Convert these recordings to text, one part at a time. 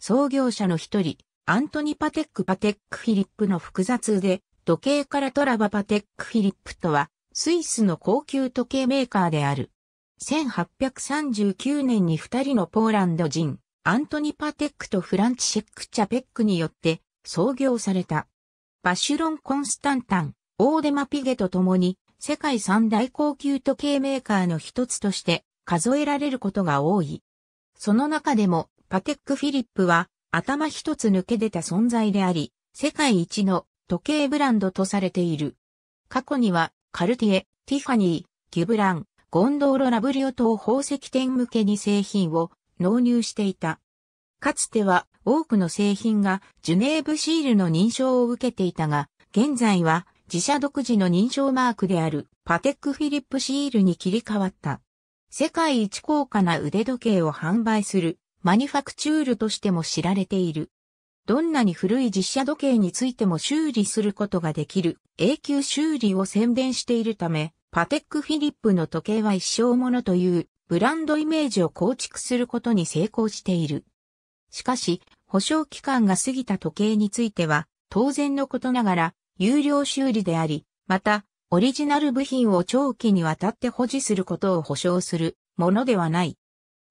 創業者の一人、アントニ・パテック・パテック・フィリップの複雑で、時計からトラバ・パテック・フィリップとは、スイスの高級時計メーカーである。1839年に二人のポーランド人、アントニ・パテックとフランチシェック・チャペックによって創業された。バシュロン・コンスタンタン、オーデマ・ピゲと共に世界三大高級時計メーカーの一つとして数えられることが多い。その中でもパテック・フィリップは頭一つ抜け出た存在であり、世界一の時計ブランドとされている。過去にはカルティエ、ティファニー、ギュブラン、ゴンドーロ・ラブリオ等宝石店向けに製品を納入していた。かつては多くの製品がジュネーブシールの認証を受けていたが、現在は自社独自の認証マークであるパテックフィリップシールに切り替わった。世界一高価な腕時計を販売するマニファクチュールとしても知られている。どんなに古い実写時計についても修理することができる永久修理を宣伝しているため、パテック・フィリップの時計は一生ものというブランドイメージを構築することに成功している。しかし、保証期間が過ぎた時計については、当然のことながら、有料修理であり、また、オリジナル部品を長期にわたって保持することを保証するものではない。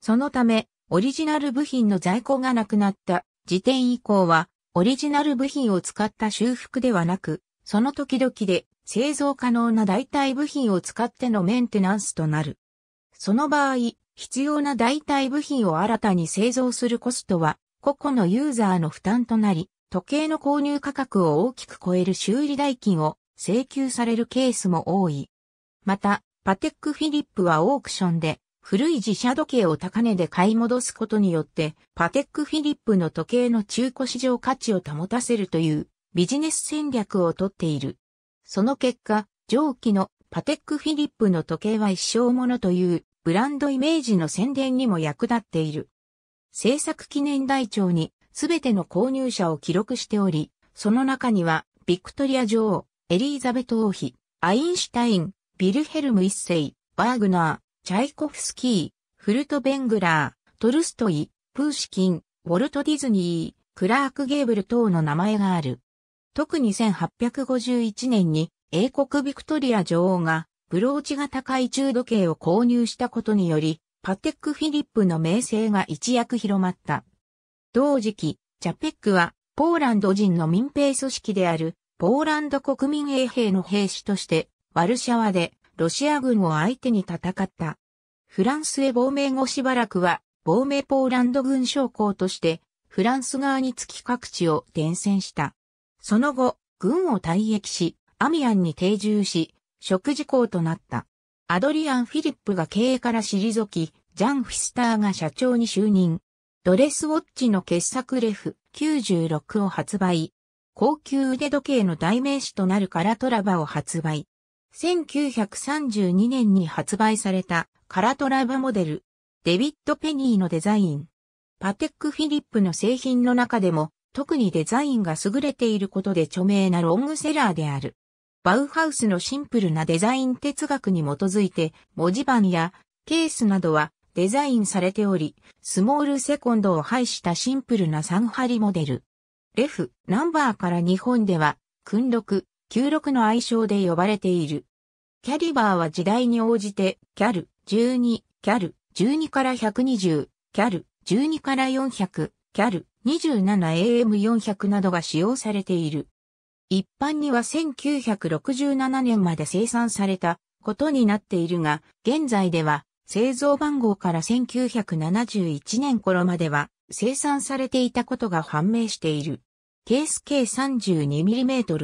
そのため、オリジナル部品の在庫がなくなった時点以降は、オリジナル部品を使った修復ではなく、その時々で製造可能な代替部品を使ってのメンテナンスとなる。その場合、必要な代替部品を新たに製造するコストは、個々のユーザーの負担となり、時計の購入価格を大きく超える修理代金を請求されるケースも多い。また、パテックフィリップはオークションで古い自社時計を高値で買い戻すことによって、パテック・フィリップの時計の中古市場価値を保たせるというビジネス戦略をとっている。その結果、上記のパテック・フィリップの時計は一生ものというブランドイメージの宣伝にも役立っている。制作記念台帳にすべての購入者を記録しており、その中には、ビクトリア女王、エリーザベト王妃、アインシュタイン、ビルヘルム一世、バーグナー、チャイコフスキー、フルトベングラー、トルストイ、プーシキン、ウォルト・ディズニー、クラーク・ゲーブル等の名前がある。特に1851年に英国ビクトリア女王がブローチ型懐中時計を購入したことにより、パテック・フィリップの名声が一躍広まった。同時期、チャペックはポーランド人の民兵組織であるポーランド国民衛兵の兵士としてワルシャワでロシア軍を相手に戦った。フランスへ亡命後しばらくは、亡命ポーランド軍将校として、フランス側につき各地を伝染した。その後、軍を退役し、アミアンに定住し、食事校となった。アドリアン・フィリップが経営から退き、ジャン・フィスターが社長に就任。ドレスウォッチの傑作レフ96を発売。高級腕時計の代名詞となるカラトラバを発売。1932年に発売されたカラトラブモデル、デビッド・ペニーのデザイン。パテック・フィリップの製品の中でも、特にデザインが優れていることで著名なロングセラーである。バウハウスのシンプルなデザイン哲学に基づいて、文字盤やケースなどはデザインされており、スモールセコンドを排したシンプルな3針モデル。レフ、ナンバーから日本では、訓録、96の愛称で呼ばれている。キャリバーは時代に応じて、キャル、12、キャル、12から120、キャル、12から400、キャル、27AM400 などが使用されている。一般には1967年まで生産されたことになっているが、現在では製造番号から1971年頃までは生産されていたことが判明している。ケース計 32mm、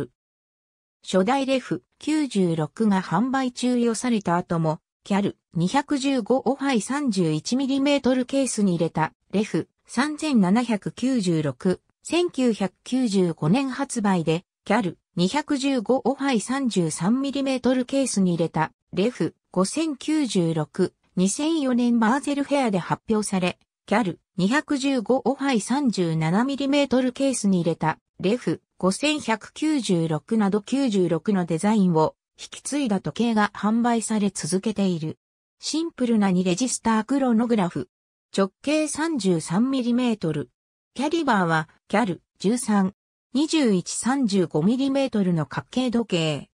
初代レフ96が販売中与された後も、キャル215オフイ 31mm ケースに入れたレフ3796、1995年発売で、キャル215オフイ 33mm ケースに入れたレフ5096、2004年バーゼルフェアで発表され、キャル215オフイ 37mm ケースに入れたレフ5196など96のデザインを引き継いだ時計が販売され続けている。シンプルな2レジスタークロノグラフ。直径 33mm。キャリバーはキャル13。2135mm の角形時計。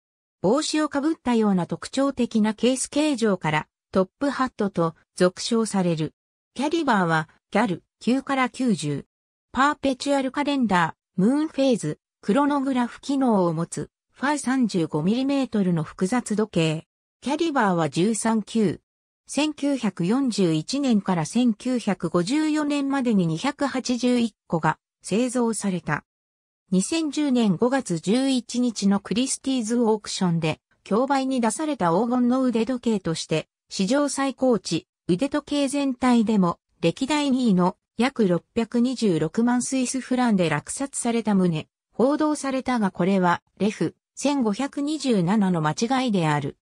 帽子をかぶったような特徴的なケース形状からトップハットと俗称される。キャリバーはキャル9から90。パーペチュアルカレンダー。ムーンフェーズ、クロノグラフ機能を持つ、ファイ 35mm の複雑時計。キャリバーは13級。1941年から1954年までに281個が製造された。2010年5月11日のクリスティーズオークションで競売に出された黄金の腕時計として史上最高値、腕時計全体でも歴代2位の約626万スイスフランで落札された旨、報道されたがこれは、レフ、1527の間違いである。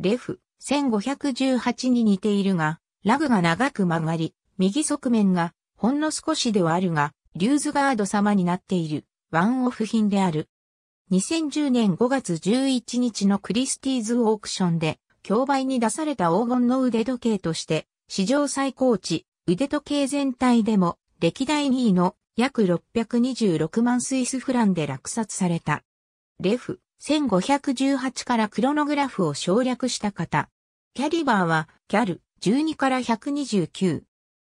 レフ、1518に似ているが、ラグが長く曲がり、右側面が、ほんの少しではあるが、リューズガード様になっている、ワンオフ品である。2010年5月11日のクリスティーズオークションで、競売に出された黄金の腕時計として、史上最高値腕時計全体でも歴代2位の約626万スイスフランで落札された。レフ、1518からクロノグラフを省略した方。キャリバーは、キャル、12から129。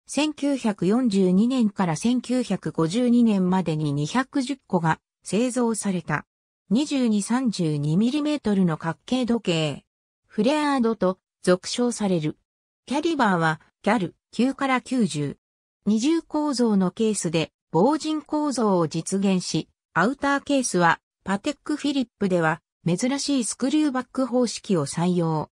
1942年から1952年までに210個が製造された。22-32mm の角形時計。フレアードと俗称される。キャリバーは、キャル、9から90。二重構造のケースで防塵構造を実現し、アウターケースはパテックフィリップでは珍しいスクリューバック方式を採用。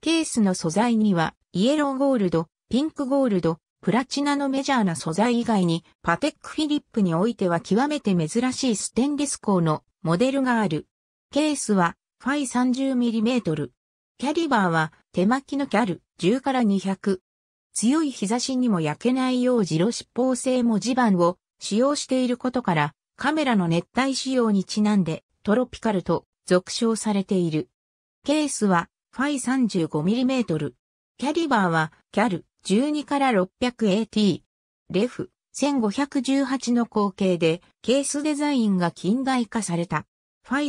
ケースの素材にはイエローゴールド、ピンクゴールド、プラチナのメジャーな素材以外にパテックフィリップにおいては極めて珍しいステンレス鋼のモデルがある。ケースはファイ 30mm。キャリバーは手巻きのキャル10から200。強い日差しにも焼けないよう白執法性も地盤を使用していることから、カメラの熱帯仕様にちなんでトロピカルと俗称されている。ケースはファイ 35mm。キャリバーはキャル12から 600AT。レフ1518の後継でケースデザインが近代化された。ファイ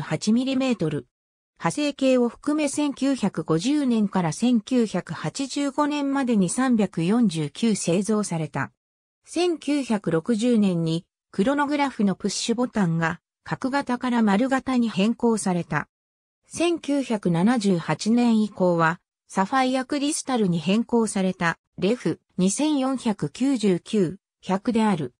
38mm。派生系を含め1950年から1985年までに349製造された。1960年にクロノグラフのプッシュボタンが角型から丸型に変更された。1978年以降はサファイアクリスタルに変更されたレフ2499-100である。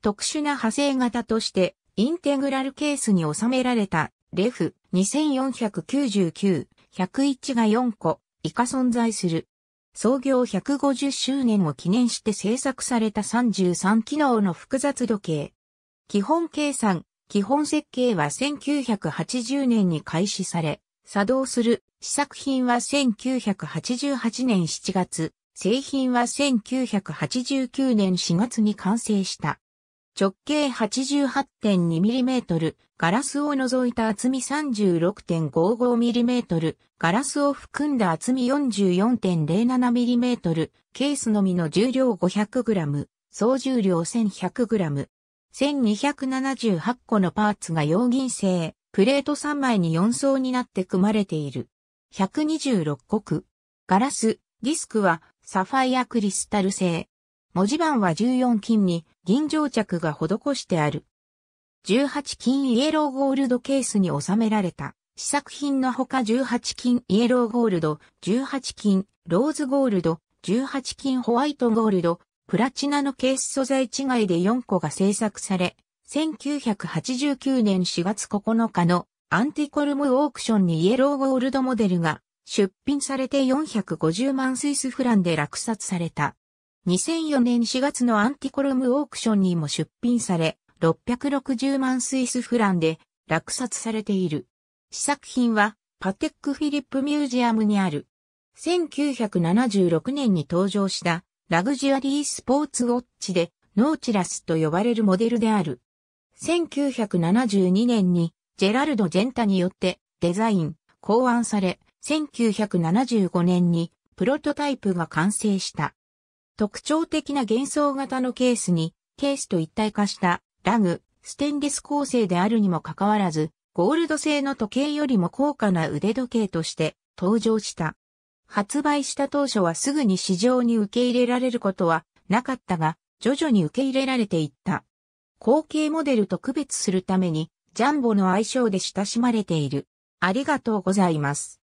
特殊な派生型としてインテグラルケースに収められたレフ2499、101が4個、以下存在する。創業150周年を記念して製作された33機能の複雑時計。基本計算、基本設計は1980年に開始され、作動する試作品は1988年7月、製品は1989年4月に完成した。直径 88.2mm、ガラスを除いた厚み 36.55mm、ガラスを含んだ厚み 44.07mm、ケースのみの重量 500g、総重量 1100g。1278個のパーツが容銀製、プレート3枚に4層になって組まれている。126国。ガラス、ディスクはサファイアクリスタル製。文字盤は14金に銀定着が施してある。18金イエローゴールドケースに収められた試作品のほか18金イエローゴールド、18金ローズゴールド、18金ホワイトゴールド、プラチナのケース素材違いで4個が制作され、1989年4月9日のアンティコルムオークションにイエローゴールドモデルが出品されて450万スイスフランで落札された。2004年4月のアンティコロムオークションにも出品され、660万スイスフランで落札されている。試作品はパテックフィリップミュージアムにある。1976年に登場したラグジュアリースポーツウォッチでノーチラスと呼ばれるモデルである。1972年にジェラルド・ジェンタによってデザイン、考案され、1975年にプロトタイプが完成した。特徴的な幻想型のケースに、ケースと一体化したラグ、ステンレス構成であるにもかかわらず、ゴールド製の時計よりも高価な腕時計として登場した。発売した当初はすぐに市場に受け入れられることはなかったが、徐々に受け入れられていった。後継モデルと区別するために、ジャンボの愛称で親しまれている。ありがとうございます。